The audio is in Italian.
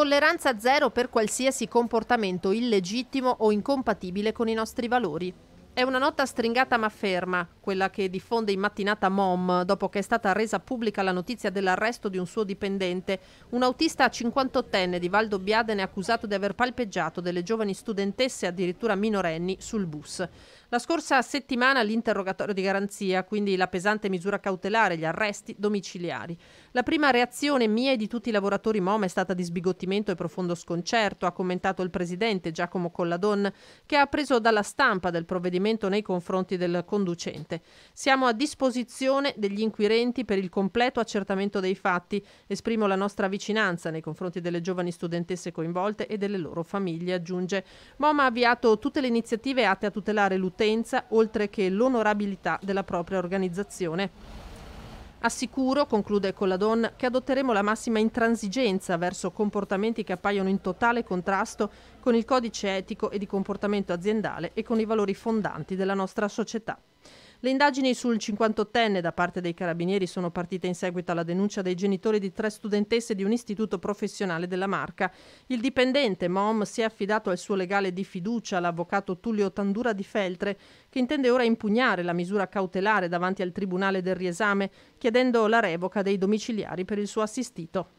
tolleranza zero per qualsiasi comportamento illegittimo o incompatibile con i nostri valori. È una nota stringata ma ferma, quella che diffonde in mattinata Mom dopo che è stata resa pubblica la notizia dell'arresto di un suo dipendente, un autista 58enne di Valdo Biadene accusato di aver palpeggiato delle giovani studentesse addirittura minorenni sul bus. La scorsa settimana l'interrogatorio di garanzia, quindi la pesante misura cautelare, gli arresti domiciliari. La prima reazione mia e di tutti i lavoratori MOMA è stata di sbigottimento e profondo sconcerto, ha commentato il presidente Giacomo Colladon, che ha preso dalla stampa del provvedimento nei confronti del conducente. Siamo a disposizione degli inquirenti per il completo accertamento dei fatti. Esprimo la nostra vicinanza nei confronti delle giovani studentesse coinvolte e delle loro famiglie, aggiunge. MOMA ha avviato tutte le iniziative atte a tutelare l'utente potenza oltre che l'onorabilità della propria organizzazione. Assicuro, conclude Colladon, che adotteremo la massima intransigenza verso comportamenti che appaiono in totale contrasto con il codice etico e di comportamento aziendale e con i valori fondanti della nostra società. Le indagini sul 58enne da parte dei carabinieri sono partite in seguito alla denuncia dei genitori di tre studentesse di un istituto professionale della marca. Il dipendente Mom si è affidato al suo legale di fiducia, l'avvocato Tullio Tandura di Feltre, che intende ora impugnare la misura cautelare davanti al Tribunale del riesame, chiedendo la revoca dei domiciliari per il suo assistito.